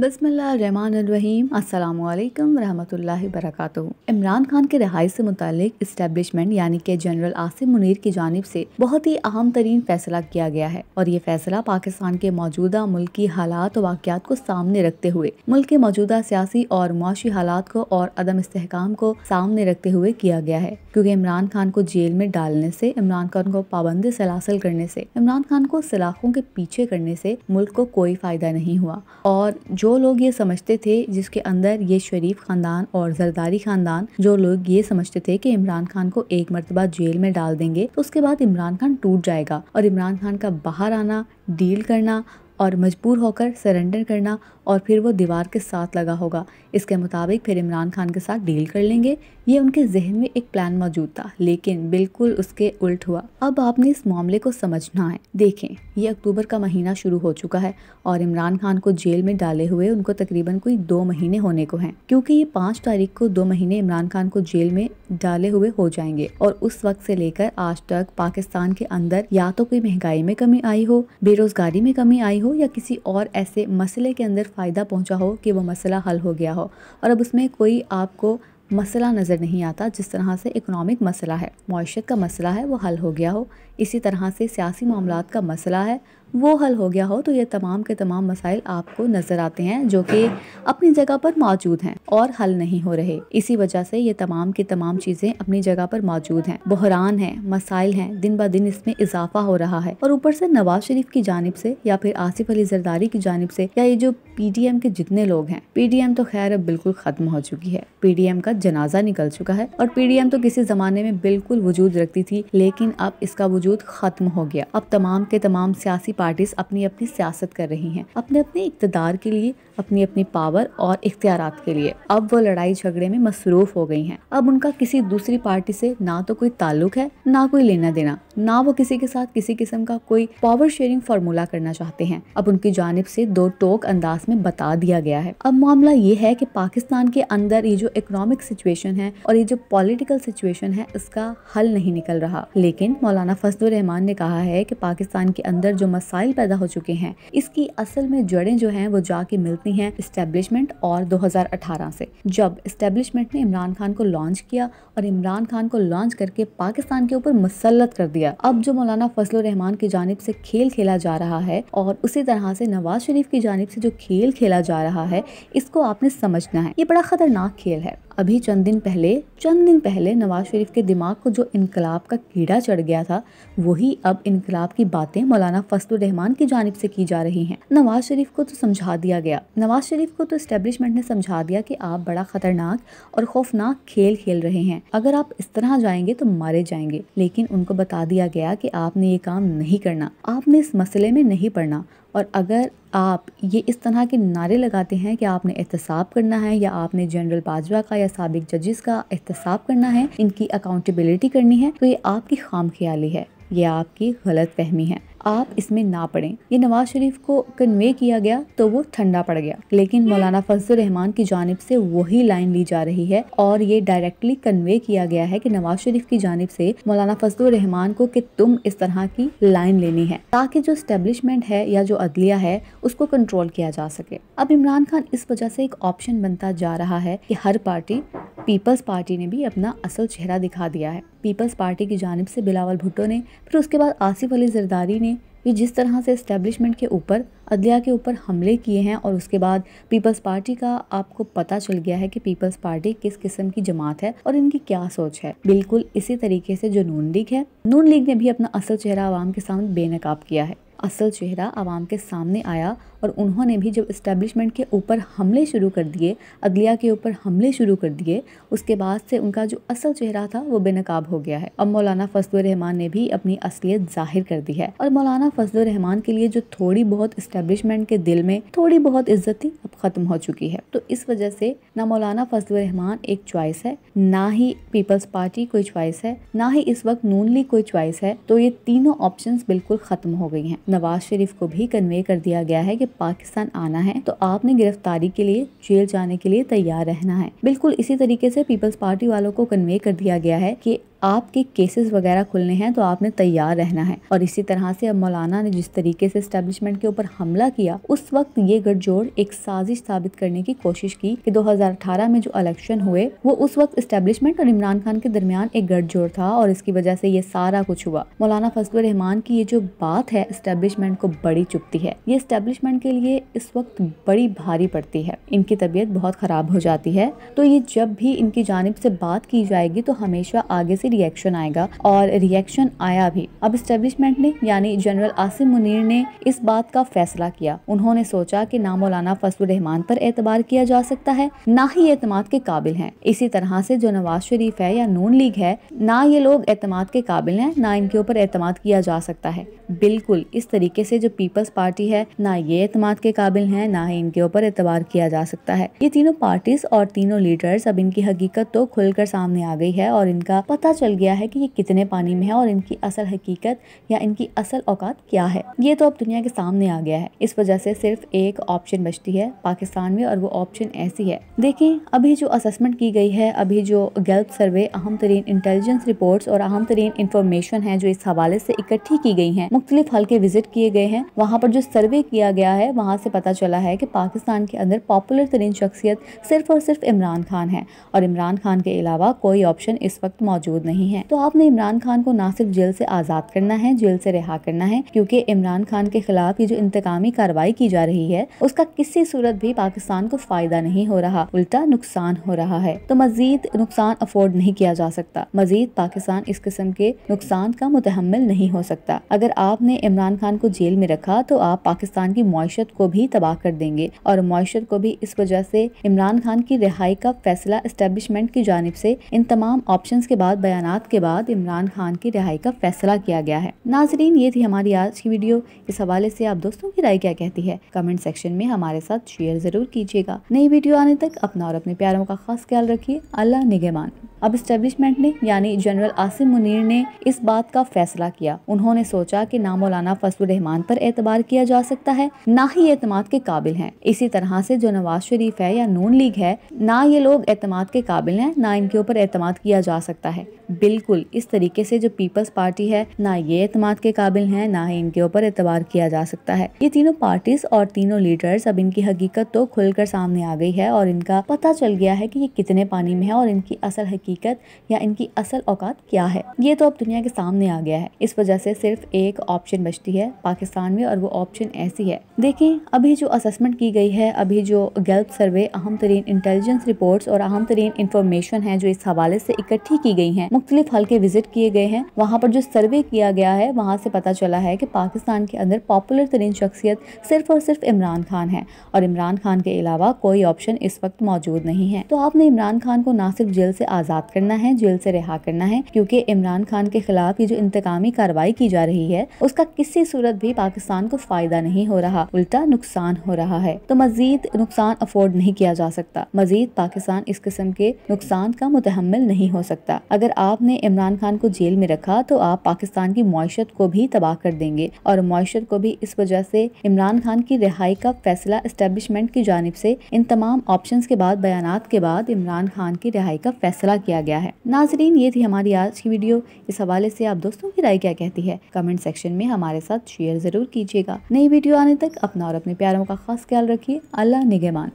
बसमीम अल्लाम वरहमल वरक इमरान खान के रहाई से मुतक इस्टेबलिशमेंट यानी के जनरल आसिम मुनीर की जानब से बहुत ही अहम तरीन फैसला किया गया है और ये फैसला पाकिस्तान के मौजूदा मुल्क की हालात और को सामने रखते हुए मुल्क के मौजूदा सियासी और मुआशी हालात को और अदम इसकाम को सामने रखते हुए किया गया है क्योंकि इमरान खान को जेल में डालने से इमरान खान को पाबंदी सलासल करने से इमरान खान को सलाखों के पीछे करने से मुल्क को कोई फायदा नहीं हुआ और जो लोग ये समझते थे जिसके अंदर ये शरीफ खानदान और जरदारी खानदान जो लोग ये समझते थे कि इमरान खान को एक मरतबा जेल में डाल देंगे तो उसके बाद इमरान खान टूट जाएगा और इमरान खान का बाहर आना डील करना और मजबूर होकर सरेंडर करना और फिर वो दीवार के साथ लगा होगा इसके मुताबिक फिर इमरान खान के साथ डील कर लेंगे ये उनके जहन में एक प्लान मौजूद था लेकिन बिल्कुल उसके उल्ट हुआ अब आपने इस मामले को समझना है देखें ये अक्टूबर का महीना शुरू हो चुका है और इमरान खान को जेल में डाले हुए उनको तकरीबन कोई दो महीने होने को है क्योंकि ये पाँच तारीख को दो महीने इमरान खान को जेल में डाले हुए हो जाएंगे और उस वक्त से लेकर आज तक पाकिस्तान के अंदर या तो कोई महंगाई में कमी आई हो बेरोजगारी में कमी आई हो या किसी और ऐसे मसले के अंदर फ़ायदा पहुंचा हो कि वो मसला हल हो गया हो और अब उसमें कोई आपको मसला नज़र नहीं आता जिस तरह से इकोनॉमिक मसला है मीशत का मसला है वो हल हो गया हो इसी तरह से सियासी मामला का मसला है वो हल हो गया हो तो ये तमाम के तमाम मसाइल आपको नज़र आते हैं जो कि अपनी जगह पर मौजूद हैं और हल नहीं हो रहे इसी वजह से ये तमाम की तमाम चीज़ें अपनी जगह पर मौजूद हैं बहरान है मसाइल हैं दिन ब दिन इसमें इजाफा हो रहा है और ऊपर से नवाज शरीफ की जानब से या फिर आसिफ अली जरदारी की जानब से या ये जो पीडीएम के जितने लोग हैं पीडीएम तो खैर अब बिल्कुल खत्म हो चुकी है पीडीएम का जनाजा निकल चुका है और पीडीएम तो किसी जमाने में बिल्कुल वजूद रखती थी लेकिन अब इसका वजूद खत्म हो गया अब तमाम के तमाम सियासी पार्टीज़ अपनी अपनी सियासत कर रही हैं अपने अपने इकतदार के लिए अपनी अपनी पावर और इख्तियार के लिए अब वो लड़ाई झगड़े में मसरूफ हो गई हैं अब उनका किसी दूसरी पार्टी से ना तो कोई ताल्लुक है ना कोई लेना देना ना वो किसी के साथ किसी किस्म का कोई पावर शेयरिंग फार्मूला करना चाहते हैं अब उनकी जानब से दो टोक अंदाज में बता दिया गया है अब मामला ये है कि पाकिस्तान के अंदर ये जो इकोनॉमिक सिचुएशन है और ये जो पॉलिटिकल सिचुएशन है इसका हल नहीं निकल रहा लेकिन मौलाना फजल रहमान ने कहा है कि पाकिस्तान के अंदर जो मसाइल मसाइल पैदा हो चुके हैं इसकी असल में जड़ें जो हैं वो जाके मिलती हैं इस्टेब्लिशमेंट और 2018 से जब इस्टेब्लिशमेंट ने इमरान खान को लॉन्च किया और इमरान खान को लॉन्च करके पाकिस्तान के ऊपर मुसलत कर दिया अब जो मौलाना फजल रहमान की जानब से खेल खेला जा रहा है और उसी तरह से नवाज शरीफ की जानब से जो खेल खेला जा रहा है इसको आपने समझना है ये बड़ा खतरनाक खेल है अभी चंद दिन पहले चंद दिन पहले नवाज शरीफ के दिमाग को जो इनकलाब का कीड़ा चढ़ गया था वही अब इनकलाब की बातें मौलाना फसलुर रहमान की जानब से की जा रही हैं नवाज शरीफ को तो समझा दिया गया नवाज शरीफ को तो इस्टेब्लिशमेंट ने समझा दिया कि आप बड़ा खतरनाक और खौफनाक खेल खेल रहे हैं अगर आप इस तरह जाएंगे तो मारे जाएंगे लेकिन उनको बता दिया गया कि आपने ये काम नहीं करना आपने इस मसले में नहीं पड़ना और अगर आप ये इस तरह के नारे लगाते हैं कि आपने एहतसाब करना है या आपने जनरल बाजवा का या सबक जजेस का एहतसाब करना है इनकी अकाउंटेबिलिटी करनी है तो ये आपकी खाम ख्याली है ये आपकी गलत फहमी है आप इसमें ना पड़ें ये नवाज शरीफ को कन्वे किया गया तो वो ठंडा पड़ गया लेकिन मौलाना फजल रहमान की जानब से वही लाइन ली जा रही है और ये डायरेक्टली कन्वे किया गया है कि नवाज शरीफ की जानब से मौलाना फजल रहमान को कि तुम इस तरह की लाइन लेनी है ताकि जो स्टेब्लिशमेंट है या जो अदलिया है उसको कंट्रोल किया जा सके अब इमरान खान इस वजह से एक ऑप्शन बनता जा रहा है कि हर पार्टी पीपल्स पार्टी ने भी अपना असल चेहरा दिखा दिया है पीपल्स पार्टी की जानब से बिलावल भुट्टो ने फिर उसके बाद आसिफ अली जरदारी ने ये जिस तरह से इस्टेब्लिशमेंट के ऊपर अदलिया के ऊपर हमले किए हैं और उसके बाद पीपल्स पार्टी का आपको पता चल गया है कि पीपल्स पार्टी किस किस्म की जमात है और इनकी क्या सोच है बिल्कुल इसी तरीके से जो नून लीग है नून लीग ने भी अपना असल चेहरा आवाम के सामने बेनकाब किया है असल चेहरा आवाम के सामने आया और उन्होंने भी जब इस्टेब्लिशमेंट के ऊपर हमले शुरू कर दिए अदलिया के ऊपर हमले शुरू कर दिए उसके बाद से उनका जो असल चेहरा था वो बेनकाब हो गया है अब मौलाना फजल रहमान ने भी अपनी असलियत जाहिर कर दी है और मौलाना फजल रहमान के लिए जो थोड़ी बहुत इस्टेब्लिशमेंट के दिल में थोड़ी बहुत इज्जत थी अब ख़त्म हो चुकी है तो इस वजह से ना मौलाना फजल रहमान एक च्वाइस है ना ही पीपल्स पार्टी कोई च्वाइस है ना ही इस वक्त नून लीग कोई च्वाइस है तो ये तीनों ऑप्शन बिल्कुल ख़त्म हो गई है नवाज शरीफ को भी कन्वे कर दिया गया है की पाकिस्तान आना है तो आपने गिरफ्तारी के लिए जेल जाने के लिए तैयार रहना है बिल्कुल इसी तरीके से पीपल्स पार्टी वालों को कन्वे कर दिया गया है की आपके केसेस वगैरह खुलने हैं तो आपने तैयार रहना है और इसी तरह से अब मौलाना ने जिस तरीके से स्टेब्लिशमेंट के ऊपर हमला किया उस वक्त ये गठजोड़ एक साजिश साबित करने की कोशिश की कि 2018 में जो इलेक्शन हुए वो उस वक्त स्टेब्लिशमेंट और इमरान खान के दरमियान एक गठजोड़ था और इसकी वजह से ये सारा कुछ हुआ मौलाना फजल रहमान की ये जो बात है इस्टेब्लिशमेंट को बड़ी चुपती है ये स्टेब्लिशमेंट के लिए इस वक्त बड़ी भारी पड़ती है इनकी तबीयत बहुत खराब हो जाती है तो ये जब भी इनकी जानब से बात की जाएगी तो हमेशा आगे से रिएक्शन आएगा और रिएक्शन आया भी अब स्टेब्लिशमेंट ने यानी जनरल आसिम मुनीर ने इस बात का फैसला किया उन्होंने सोचा कि ना मौलाना फसल रहमान पर एतबार किया जा सकता है ना ही एतम के काबिल हैं इसी तरह से जो नवाज शरीफ है या नून लीग है ना ये लोग एतम के काबिल हैं ना इनके ऊपर एतम किया जा सकता है बिल्कुल इस तरीके से जो पीपल्स पार्टी है ना ये एतमाद के काबिल है ना ही इनके ऊपर एतबार किया जा सकता है ये तीनों पार्टीज और तीनों लीडर्स अब इनकी हकीकत तो खुलकर सामने आ गई है और इनका पता चल गया है कि ये कितने पानी में है और इनकी असल हकीकत या इनकी असल औकात क्या है ये तो अब दुनिया के सामने आ गया है इस वजह से सिर्फ एक ऑप्शन बचती है पाकिस्तान में और वो ऑप्शन ऐसी है देखिए अभी जो असेसमेंट की गई है अभी जो गल्प सर्वे अहम तरीन इंटेलिजेंस रिपोर्ट और अहम तरीन इन्फॉर्मेशन है जो इस हवाले से इकट्ठी की गई है मुख्तलिफ हल्के विजिट किए गए हैं वहाँ पर जो सर्वे किया गया है वहाँ से पता चला है की पाकिस्तान के अंदर पॉपुलर तरीन शख्सियत सिर्फ और सिर्फ इमरान खान है और इमरान खान के अलावा कोई ऑप्शन इस वक्त मौजूद नहीं नहीं है तो आपने इमरान खान को न सिर्फ जेल से आज़ाद करना है जेल से रिहा करना है क्योंकि इमरान खान के खिलाफ ये जो इंतकामी कार्रवाई की जा रही है उसका किसी सूरत भी पाकिस्तान को फायदा नहीं हो रहा उल्टा नुकसान हो रहा है तो मजीद नुकसान अफोर्ड नहीं किया जा सकता मजीद पाकिस्तान इस किस्म के नुकसान का मुतहमल नहीं हो सकता अगर आपने इमरान खान को जेल में रखा तो आप पाकिस्तान की मैशत को भी तबाह कर देंगे और मीशत को भी इस वजह से इमरान खान की रिहाई का फैसला इस्टेब्लिशमेंट की जानब ऐसी इन तमाम ऑप्शन के बाद बयान बयान के बाद इमरान खान की रिहाई का फैसला किया गया है नाजरीन ये थी हमारी आज की वीडियो इस हवाले ऐसी आप दोस्तों की राय क्या कहती है कमेंट सेक्शन में हमारे साथ शेयर जरूर कीजिएगा नई वीडियो आने तक अपना और अपने प्यारों का खास ख्याल रखिए अल्लाह निगेमान अब स्टेब्लिशमेंट ने यानी जनरल आसिम मुनीर ने इस बात का फैसला किया उन्होंने सोचा कि ना मौलाना फसल रहमान पर एतबार किया जा सकता है ना ही एतमाद के काबिल हैं इसी तरह से जो नवाज शरीफ है या नून लीग है ना ये लोग एतमाद के काबिल हैं ना इनके ऊपर एतमाद किया जा सकता है बिल्कुल इस तरीके से जो पीपल्स पार्टी है ना ये एतमाद के काबिल है ना ही इनके ऊपर एतबार किया जा सकता है ये तीनों पार्टीज और तीनों लीडर्स अब इनकी हकीकत तो खुलकर सामने आ गई है और इनका पता चल गया है की ये कितने पानी में है और इनकी असल हकीकत हकीकत या इनकी असल औकात क्या है ये तो अब दुनिया के सामने आ गया है इस वजह से सिर्फ एक ऑप्शन बचती है पाकिस्तान में और वो ऑप्शन ऐसी है देखें अभी जो असेसमेंट की गई है अभी जो गैल्प सर्वे अहम तरीन इंटेलिजेंस रिपोर्ट और अहम तरीन इंफॉर्मेशन है जो इस हवाले से इकट्ठी की गई है मुख्तलिफ हल्के विजिट किए गए हैं वहाँ पर जो सर्वे किया गया है वहाँ से पता चला है की पाकिस्तान के अंदर पॉपुलर तरीन शख्सियत सिर्फ और सिर्फ इमरान खान है और इमरान खान के अलावा कोई ऑप्शन इस वक्त मौजूद नहीं है तो आपने इमरान खान को ना सिर्फ जेल से आज़ाद समाप्त करना है जेल से रिहा करना है क्योंकि इमरान खान के खिलाफ ये जो इंतकामी कार्रवाई की जा रही है उसका किसी सूरत भी पाकिस्तान को फायदा नहीं हो रहा उल्टा नुकसान हो रहा है तो मजीद नुकसान अफोर्ड नहीं किया जा सकता मजीद पाकिस्तान इस किस्म के नुकसान का मुतहमल नहीं हो सकता अगर आपने इमरान खान को जेल में रखा तो आप पाकिस्तान की मैशत को भी तबाह कर देंगे और मैशत को भी इस वजह से इमरान खान की रिहाई का फैसला इस्टेब्लिशमेंट की जानब से इन तमाम ऑप्शन के बाद बयान के बाद इमरान खान की रिहाई का फैसला किया किया गया है नाजरीन ये थी हमारी आज की वीडियो इस हवाले से आप दोस्तों की राय क्या कहती है कमेंट सेक्शन में हमारे साथ शेयर जरूर कीजिएगा नई वीडियो आने तक अपना और अपने प्यारों का खास ख्याल रखिए अल्लाह निगेमान